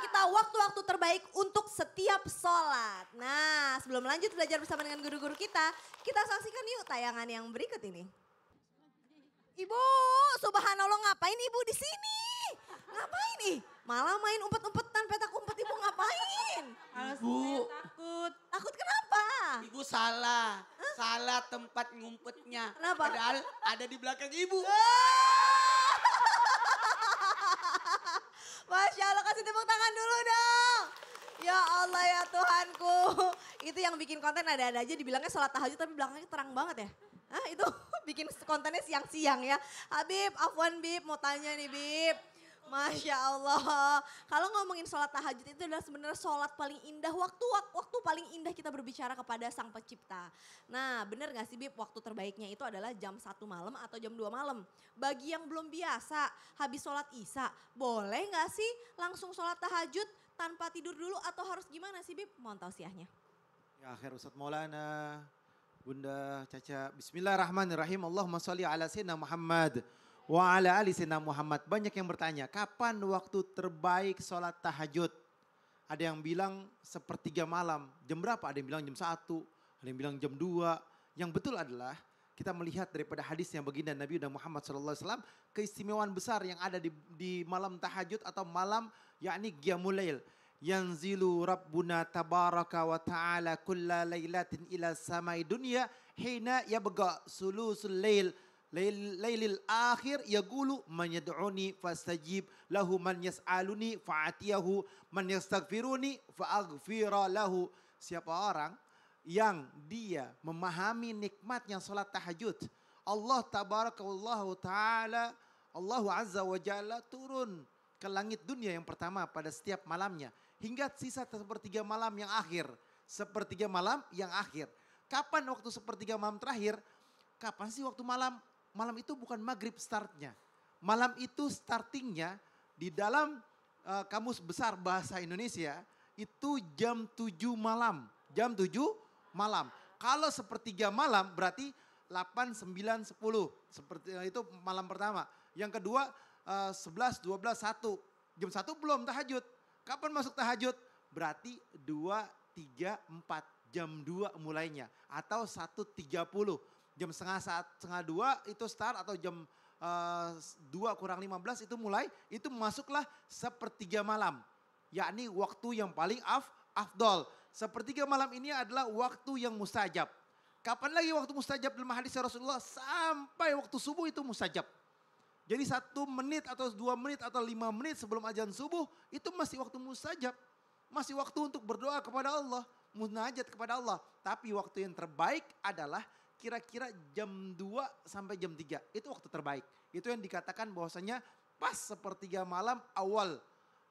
kita waktu-waktu terbaik untuk setiap sholat. Nah, sebelum lanjut belajar bersama dengan guru-guru kita, kita saksikan yuk tayangan yang berikut ini. Ibu, subhanallah ngapain ibu di sini? Ngapain nih? Malah main umpet-umpetan petak umpet ibu ngapain? Ibu. Takut. Takut kenapa? Ibu salah. Hah? Salah tempat ngumpetnya. Kenapa? Padahal ada di belakang ibu. Eh, kasih tepuk tangan dulu dong. Ya Allah ya Tuhanku. Itu yang bikin konten ada-ada aja dibilangnya sholat tahajud tapi belakangnya terang banget ya. Hah itu bikin kontennya siang-siang ya. Habib, Afwan Bib mau tanya nih Bib. Masya Allah. Kalau ngomongin sholat tahajud itu adalah sebenarnya sholat paling indah, waktu waktu paling indah kita berbicara kepada sang pencipta. Nah bener gak sih Bib, waktu terbaiknya itu adalah jam 1 malam atau jam 2 malam. Bagi yang belum biasa, habis sholat isya, boleh gak sih langsung sholat tahajud tanpa tidur dulu atau harus gimana sih Bib? Mohon siahnya. Ya akhir Ustaz Maulana, Bunda Caca. Bismillahirrahmanirrahim. Allahumma salli ala Sayyidina Muhammad. Wa ala ali sina Muhammad. Banyak yang bertanya, kapan waktu terbaik sholat tahajud? Ada yang bilang sepertiga malam. Jam berapa? Ada yang bilang jam satu ada yang bilang jam dua Yang betul adalah kita melihat daripada hadis yang baginda Nabi Muhammad SAW keistimewaan besar yang ada di, di malam tahajud atau malam yakni qiyamul yang yanzilu rabbuna tabaraka wa ta'ala kulla laylatin ila samai dunia hina bega sulusul lail lailil akhir yagulu man yad'uni fastajib lahu man yas'aluni fa'atiyahu man yastaghfiruni fa'aghfira lahu siapa orang yang dia memahami nikmatnya salat tahajud Allah tabarakallahu taala Allah azza wa jalla turun ke langit dunia yang pertama pada setiap malamnya hingga sisa sepertiga malam yang akhir sepertiga malam yang akhir kapan waktu sepertiga malam terakhir kapan sih waktu malam malam itu bukan maghrib startnya. Malam itu startingnya di dalam uh, kamus besar bahasa Indonesia itu jam 7 malam. Jam 7 malam. Kalau sepertiga malam berarti 8, 9, 10. Seperti eh, itu malam pertama. Yang kedua uh, 11, 12, 1. Jam 1 belum tahajud. Kapan masuk tahajud? Berarti 2, 3, 4 jam 2 mulainya atau 1.30 jam setengah saat setengah dua itu start atau jam eh, dua uh, kurang belas itu mulai itu masuklah sepertiga malam yakni waktu yang paling af afdol sepertiga malam ini adalah waktu yang mustajab kapan lagi waktu mustajab dalam hadis ya Rasulullah sampai waktu subuh itu mustajab jadi satu menit atau dua menit atau lima menit sebelum azan subuh itu masih waktu mustajab. Masih waktu untuk berdoa kepada Allah. Munajat kepada Allah. Tapi waktu yang terbaik adalah kira-kira jam 2 sampai jam 3. Itu waktu terbaik. Itu yang dikatakan bahwasanya pas sepertiga malam awal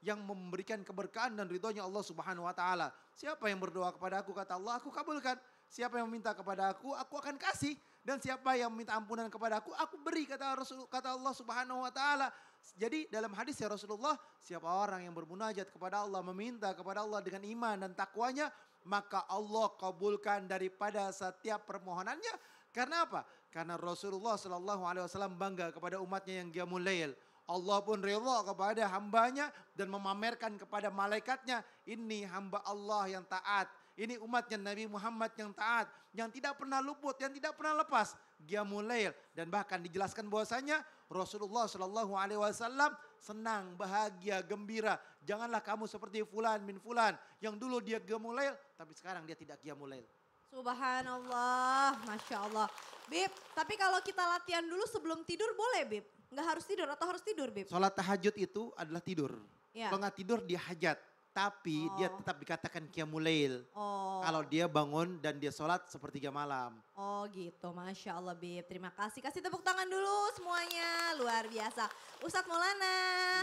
yang memberikan keberkahan dan ridhonya Allah Subhanahu wa taala. Siapa yang berdoa kepada aku kata Allah, aku kabulkan. Siapa yang meminta kepada aku, aku akan kasih. Dan siapa yang meminta ampunan kepada aku, aku beri kata Rasul kata Allah Subhanahu wa taala. Jadi dalam hadis ya Rasulullah, siapa orang yang bermunajat kepada Allah, meminta kepada Allah dengan iman dan takwanya, maka Allah kabulkan daripada setiap permohonannya. Karena apa? Karena Rasulullah Shallallahu Alaihi Wasallam bangga kepada umatnya yang dia mulail. Allah pun rela kepada hambanya dan memamerkan kepada malaikatnya. Ini hamba Allah yang taat. Ini umatnya Nabi Muhammad yang taat. Yang tidak pernah luput, yang tidak pernah lepas. Dia mulail. Dan bahkan dijelaskan bahwasanya Rasulullah Shallallahu Alaihi Wasallam senang, bahagia, gembira. Janganlah kamu seperti fulan min fulan yang dulu dia gemulail tapi sekarang dia tidak gemulail. Subhanallah, Masya Allah. Bib, tapi kalau kita latihan dulu sebelum tidur boleh Bib? Nggak harus tidur atau harus tidur Bib? Sholat tahajud itu adalah tidur. Ya. Kalau nggak tidur dia hajat. Tapi oh. dia tetap dikatakan kiamulail. Oh. Kalau dia bangun dan dia sholat sepertiga malam. Oh gitu, Masya Allah Bib. Terima kasih. Kasih tepuk tangan dulu semuanya. Luar biasa. Ustadz Maulana.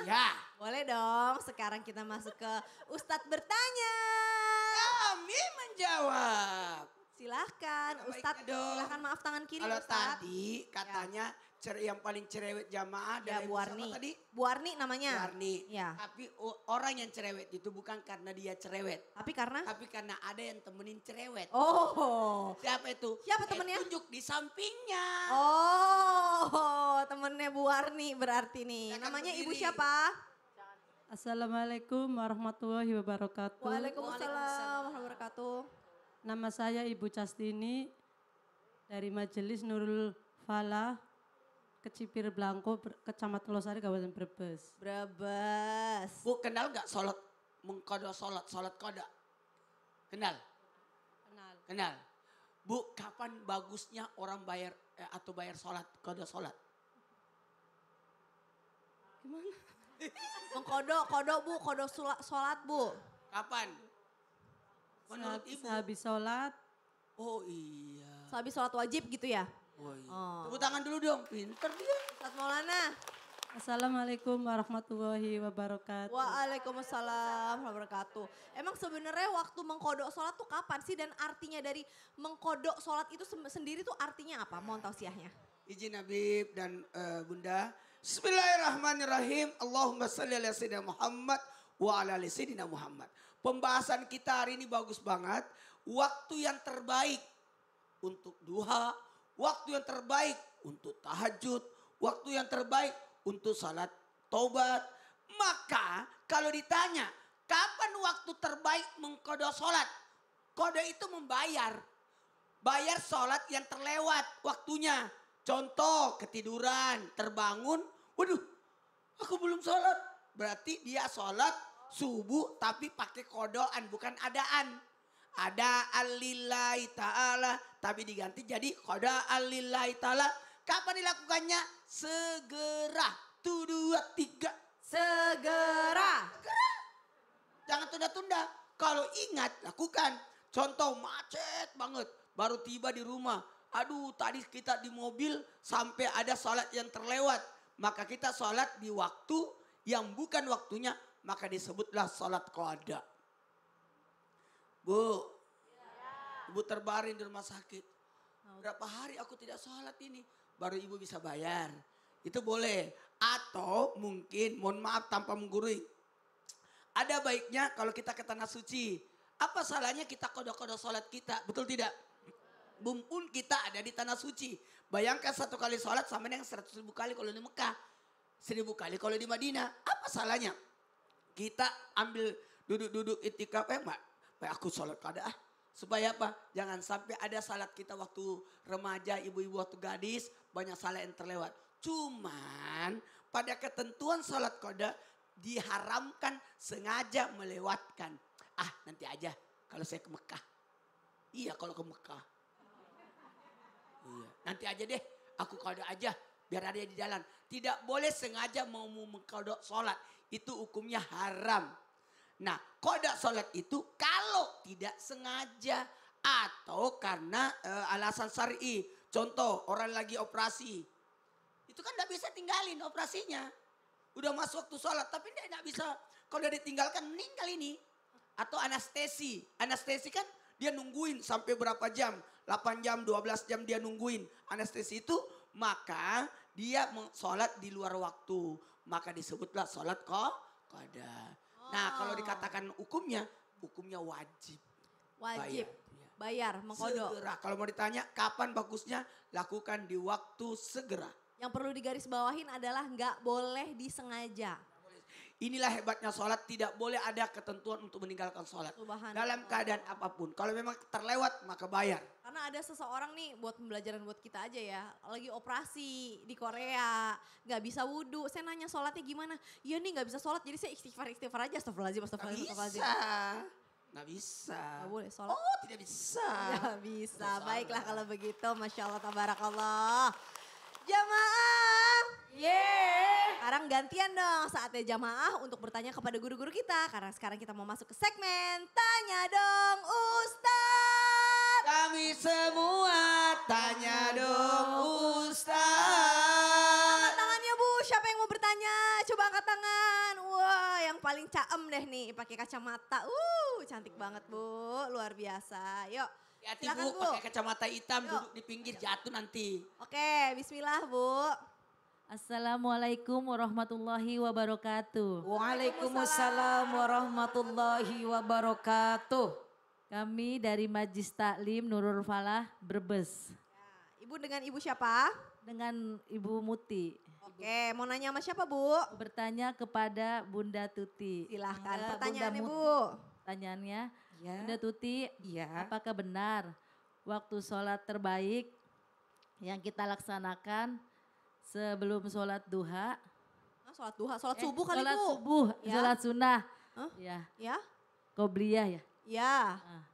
Ya. Boleh dong sekarang kita masuk ke Ustadz bertanya. Kami menjawab. Ustadz silahkan maaf tangan kiri Kalau tadi katanya cer yang paling cerewet jamaah ya, Bu Arni. tadi? Bu Arni namanya. Bu Arni. Ya. Tapi orang yang cerewet itu bukan karena dia cerewet. Tapi karena? Tapi karena ada yang temenin cerewet. Oh. Siapa itu? Siapa temennya? Eh, tunjuk di sampingnya. Oh temennya Bu Arni berarti nih. namanya ibu siapa? Assalamualaikum warahmatullahi wabarakatuh. Waalaikumsalam Nama saya Ibu Castini dari Majelis Nurul Falah Kecipir Blangko, Kecamatan Losari, Kabupaten Brebes. Brebes. Bu kenal nggak sholat mengkodo sholat, sholat koda? Kenal? Kenal. Kenal. Bu kapan bagusnya orang bayar eh, atau bayar sholat, kodo sholat? Gimana? Mengkodo, kodo bu, kodo sholat bu. Kapan? Menurut ibu. Sehabis sholat. Oh iya. Sehabis sholat wajib gitu ya? Oh iya. Oh. Tepuk tangan dulu dong, pinter dia. Ustaz Maulana. Assalamualaikum warahmatullahi wabarakatuh. Waalaikumsalam warahmatullahi wabarakatuh. Emang sebenarnya waktu mengkodok sholat tuh kapan sih dan artinya dari mengkodok sholat itu sendiri tuh artinya apa? Mohon tausiahnya. Izin Habib dan uh, Bunda. Bismillahirrahmanirrahim. Allahumma salli ala sayyidina Muhammad wa ala Muhammad. Pembahasan kita hari ini bagus banget. Waktu yang terbaik untuk duha, waktu yang terbaik untuk tahajud, waktu yang terbaik untuk salat taubat. Maka kalau ditanya, kapan waktu terbaik mengkodok salat? Kode itu membayar. Bayar salat yang terlewat waktunya. Contoh ketiduran, terbangun, waduh aku belum salat Berarti dia sholat subuh tapi pakai kodoan bukan adaan. Ada alillahi ta'ala tapi diganti jadi koda alillahi ta'ala. Kapan dilakukannya? Segera. tu dua tiga. Segera. Jangan tunda-tunda. Kalau ingat lakukan. Contoh macet banget. Baru tiba di rumah. Aduh tadi kita di mobil sampai ada sholat yang terlewat. Maka kita sholat di waktu yang bukan waktunya, maka disebutlah sholat qada. Bu, ya. ibu terbaring di rumah sakit. Berapa hari aku tidak sholat ini, baru ibu bisa bayar. Itu boleh. Atau mungkin, mohon maaf tanpa menggurui. Ada baiknya kalau kita ke tanah suci. Apa salahnya kita kodok-kodok sholat kita, betul tidak? Bumpun kita ada di tanah suci. Bayangkan satu kali sholat sama dengan seratus ribu kali kalau di Mekah seribu kali kalau di Madinah. Apa salahnya? Kita ambil duduk-duduk itikaf, eh mak, aku sholat kada ah. Supaya apa? Jangan sampai ada salat kita waktu remaja, ibu-ibu waktu gadis, banyak salat yang terlewat. Cuman pada ketentuan salat kada diharamkan sengaja melewatkan. Ah nanti aja kalau saya ke Mekah. Iya kalau ke Mekah. Iya nanti aja deh aku kada aja biar ada di jalan. Tidak boleh sengaja mau mengkodok sholat. Itu hukumnya haram. Nah, kodok sholat itu kalau tidak sengaja atau karena e, alasan syari. Contoh, orang lagi operasi. Itu kan gak bisa tinggalin operasinya. Udah masuk waktu sholat, tapi dia tidak bisa. Kalau dia ditinggalkan, meninggal ini. Atau anestesi. Anestesi kan dia nungguin sampai berapa jam. 8 jam, 12 jam dia nungguin. Anestesi itu maka dia sholat di luar waktu. Maka disebutlah sholat kok qada. Oh. Nah kalau oh. dikatakan hukumnya, hukumnya wajib. Wajib. Bayar, ya. bayar mengkodok. Segera. Kalau mau ditanya kapan bagusnya, lakukan di waktu segera. Yang perlu digaris adalah nggak boleh disengaja. Inilah hebatnya sholat tidak boleh ada ketentuan untuk meninggalkan sholat. Dalam keadaan apapun. Kalau memang terlewat maka bayar. Karena ada seseorang nih buat pembelajaran buat kita aja ya. Lagi operasi di Korea. Gak bisa wudhu. Saya nanya sholatnya gimana. Ya nih gak bisa sholat jadi saya istighfar-istighfar aja. Astagfirullahaladzim, astagfirullahaladzim. astagfirullahaladzim. Gak bisa. Nggak bisa. Nggak boleh sholat. Oh tidak bisa. Nggak bisa. Baiklah kalau begitu. Masya Allah tabarakallah. Jamaah. Yeah. Sekarang gantian dong saatnya jamaah untuk bertanya kepada guru-guru kita. Karena sekarang kita mau masuk ke segmen Tanya Dong Ustaz. Kami semua tanya dong Ustaz. Angkat tangannya Bu, siapa yang mau bertanya? Coba angkat tangan. Wah yang paling caem deh nih pakai kacamata. Uh cantik banget Bu, luar biasa. Yuk. Hati-hati Bu, Bu. pakai kacamata hitam Yuk. duduk di pinggir jatuh nanti. Oke, bismillah Bu. Assalamualaikum warahmatullahi wabarakatuh. Waalaikumsalam warahmatullahi wabarakatuh. Kami dari Majlis Taklim Nurul Falah Brebes. Ya, ibu dengan ibu siapa? Dengan Ibu Muti. Oke, mau nanya sama siapa Bu? Bertanya kepada Bunda Tuti. Silahkan pertanyaannya Bunda Bu. Pertanyaannya, Ya. Bunda Tuti, ya. apakah benar waktu sholat terbaik yang kita laksanakan sebelum sholat duha? Nah, sholat duha, sholat eh, subuh kali itu. Sholat subuh, ya. sholat sunnah. Huh? Ya. Ya. Kobliyah ya? Ya. Nah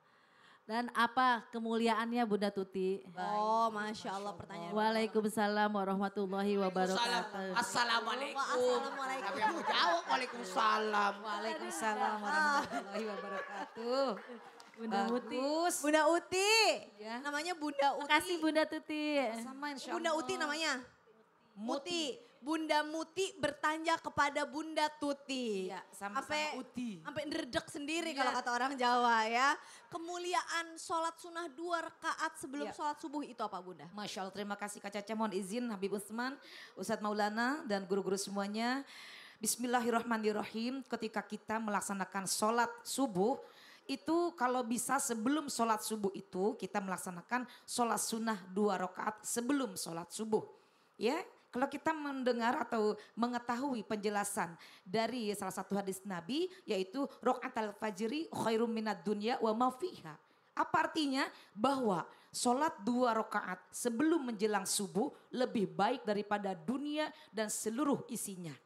dan apa kemuliaannya Bunda Tuti? Oh, masya Allah pertanyaan. Waalaikumsalam warahmatullahi wabarakatuh. Assalamualaikum. Assalamualaikum. Tapi aku jawab, Waalaikumsalam. Waalaikumsalam warahmatullahi wabarakatuh. Bunda Uti. Bunda Uti. Ya. Namanya Bunda Uti. Terima Kasih Bunda Tuti. Sama Bunda Uti namanya. Muti. Muti. Bunda Muti bertanya kepada Bunda Tuti. Iya, sama-sama ampe, Uti. Sampai nerdek sendiri iya. kalau kata orang Jawa ya. Kemuliaan sholat sunnah dua rakaat sebelum iya. sholat subuh itu apa Bunda? Masya Allah, terima kasih Kak Caca. Mohon izin Habib Usman, Ustadz Maulana dan guru-guru semuanya. Bismillahirrahmanirrahim ketika kita melaksanakan sholat subuh itu kalau bisa sebelum sholat subuh itu kita melaksanakan sholat sunnah dua rakaat sebelum sholat subuh. Ya, kalau kita mendengar atau mengetahui penjelasan dari salah satu hadis Nabi yaitu roh al-fajri khairum minat dunya wa mafiha. Apa artinya? Bahwa sholat dua rakaat sebelum menjelang subuh lebih baik daripada dunia dan seluruh isinya.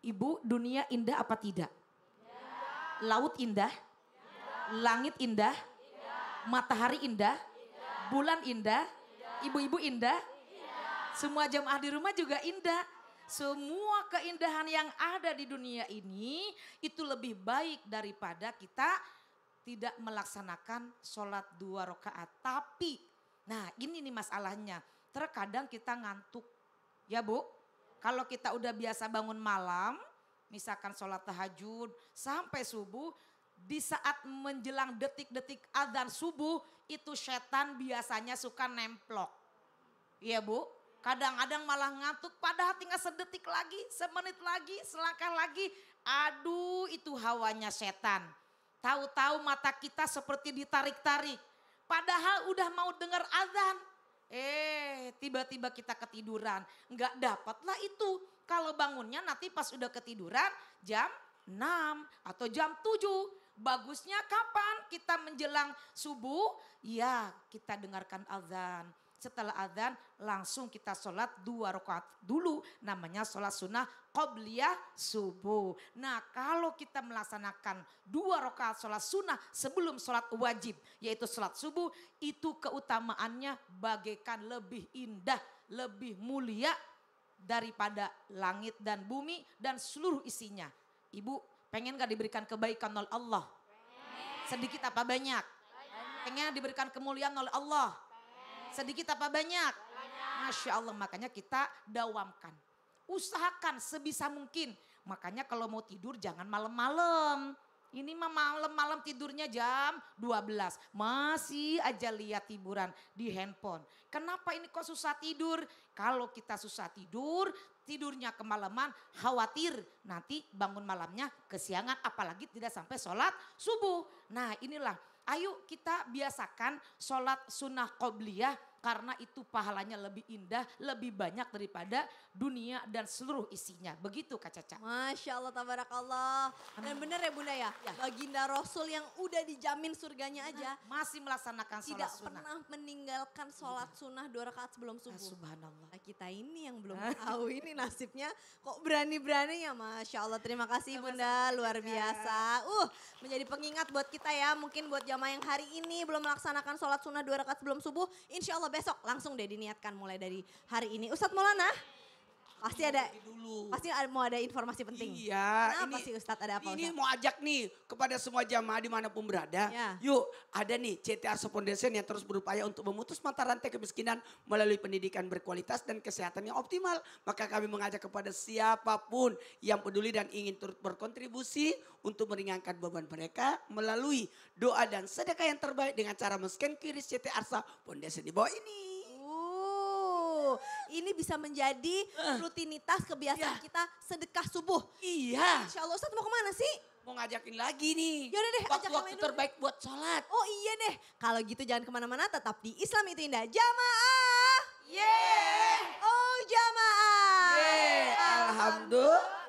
Ibu, dunia indah apa tidak? Ya. Laut indah? Ya. Langit indah? Ya. Matahari indah? Bulan indah? Ibu-ibu indah? Semua jemaah di rumah juga indah. Semua keindahan yang ada di dunia ini itu lebih baik daripada kita tidak melaksanakan sholat dua rakaat. Tapi, nah ini nih masalahnya. Terkadang kita ngantuk. Ya Bu, kalau kita udah biasa bangun malam, misalkan sholat tahajud sampai subuh, di saat menjelang detik-detik adzan subuh itu setan biasanya suka nemplok. Iya Bu, Kadang-kadang malah ngantuk padahal tinggal sedetik lagi, semenit lagi, selangkah lagi. Aduh itu hawanya setan. Tahu-tahu mata kita seperti ditarik-tarik. Padahal udah mau dengar azan. Eh tiba-tiba kita ketiduran. Enggak dapatlah itu. Kalau bangunnya nanti pas udah ketiduran jam 6 atau jam 7. Bagusnya kapan kita menjelang subuh? Ya kita dengarkan azan setelah adzan langsung kita sholat dua rakaat dulu namanya sholat sunnah qobliyah subuh. Nah kalau kita melaksanakan dua rakaat sholat sunnah sebelum sholat wajib yaitu sholat subuh itu keutamaannya bagaikan lebih indah, lebih mulia daripada langit dan bumi dan seluruh isinya. Ibu pengen gak diberikan kebaikan oleh Allah? Sedikit apa banyak? Pengen diberikan kemuliaan oleh Allah? Sedikit apa banyak? banyak? Masya Allah, makanya kita dawamkan. Usahakan sebisa mungkin. Makanya kalau mau tidur jangan malam-malam. Ini mah malam-malam tidurnya jam 12. Masih aja lihat hiburan di handphone. Kenapa ini kok susah tidur? Kalau kita susah tidur, tidurnya kemalaman, khawatir nanti bangun malamnya kesiangan. Apalagi tidak sampai sholat subuh. Nah inilah Ayo kita biasakan sholat sunnah qobliyah karena itu pahalanya lebih indah, lebih banyak daripada dunia dan seluruh isinya. Begitu Kak Caca. Masya Allah, tabarakallah. Dan benar ya Bunda ya, ya, baginda Rasul yang udah dijamin surganya aja. Nah, masih melaksanakan sholat tidak sunnah. Tidak pernah meninggalkan sholat iya. sunnah dua rakaat sebelum ya, subuh. Subhanallah. Nah, kita ini yang belum tahu ini nasibnya kok berani-berani ya Masya Allah. Terima kasih Bunda, luar biasa. Uh, menjadi pengingat buat kita ya, mungkin buat jamaah yang hari ini belum melaksanakan sholat sunnah dua rakaat sebelum subuh. Insya Allah besok langsung deh diniatkan mulai dari hari ini. Ustadz Maulana, Pasti iya, ada dulu. Pasti ada, mau ada informasi penting. Iya. Kenapa ini, sih Ustadz ada apa Ustadz? mau ajak nih kepada semua jamaah dimanapun berada. Ya. Yuk ada nih Arso Foundation yang terus berupaya untuk memutus mata rantai kemiskinan melalui pendidikan berkualitas dan kesehatan yang optimal. Maka kami mengajak kepada siapapun yang peduli dan ingin turut berkontribusi untuk meringankan beban mereka melalui doa dan sedekah yang terbaik dengan cara men-scan CT Arsa Foundation di bawah ini. Ini bisa menjadi eh. rutinitas kebiasaan ya. kita sedekah subuh. Iya. Insya Allah Ustaz mau kemana sih? Mau ngajakin lagi nih. Yaudah deh, waktu, waktu terbaik buat sholat. Oh iya deh, kalau gitu jangan kemana-mana tetap di Islam itu indah. Jamaah. Yeah. Oh jamaah. Yeah. Alhamdulillah.